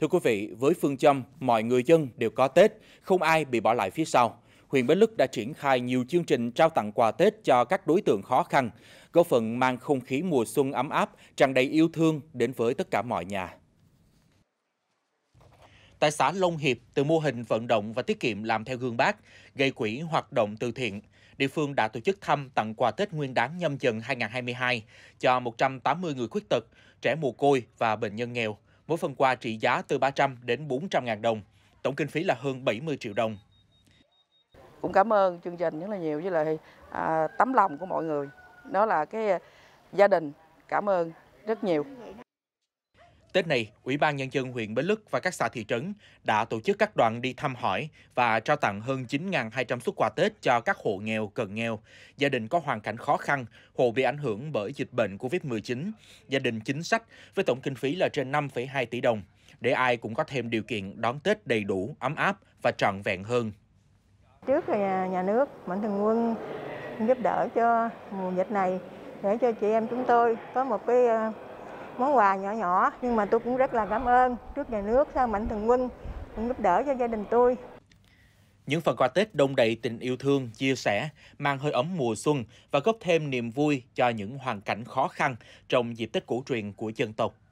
Thưa quý vị, với phương châm mọi người dân đều có Tết, không ai bị bỏ lại phía sau, huyện Bến Lức đã triển khai nhiều chương trình trao tặng quà Tết cho các đối tượng khó khăn, góp phần mang không khí mùa xuân ấm áp, tràn đầy yêu thương đến với tất cả mọi nhà. Tại xã Long Hiệp, từ mô hình vận động và tiết kiệm làm theo gương bác, gây quỹ hoạt động từ thiện, địa phương đã tổ chức thăm tặng quà Tết Nguyên đán nhâm dần 2022 cho 180 người khuyết tật, trẻ mồ côi và bệnh nhân nghèo mỗi phần quà trị giá từ 300 đến 400 ngàn đồng, tổng kinh phí là hơn 70 triệu đồng. Cũng cảm ơn chương trình rất là nhiều với lại à, tấm lòng của mọi người. Đó là cái gia đình cảm ơn rất nhiều. Tết này, Ủy ban Nhân dân huyện Bến Lức và các xã thị trấn đã tổ chức các đoàn đi thăm hỏi và trao tặng hơn 9.200 xuất quà Tết cho các hộ nghèo, cận nghèo, gia đình có hoàn cảnh khó khăn, hộ bị ảnh hưởng bởi dịch bệnh COVID-19, gia đình chính sách với tổng kinh phí là trên 5,2 tỷ đồng, để ai cũng có thêm điều kiện đón Tết đầy đủ, ấm áp và trọn vẹn hơn. Trước nhà, nhà nước, Mạnh Thường Quân giúp đỡ cho mùa dịch này để cho chị em chúng tôi có một cái à, món quà nhỏ nhỏ nhưng mà tôi cũng rất là cảm ơn trước nhà nước sao mạnh thường quân cũng giúp đỡ cho gia đình tôi những phần quà Tết đông đầy tình yêu thương, chia sẻ, mang hơi ấm mùa xuân và góp thêm niềm vui cho những hoàn cảnh khó khăn trong dịp Tết cổ truyền của dân tộc.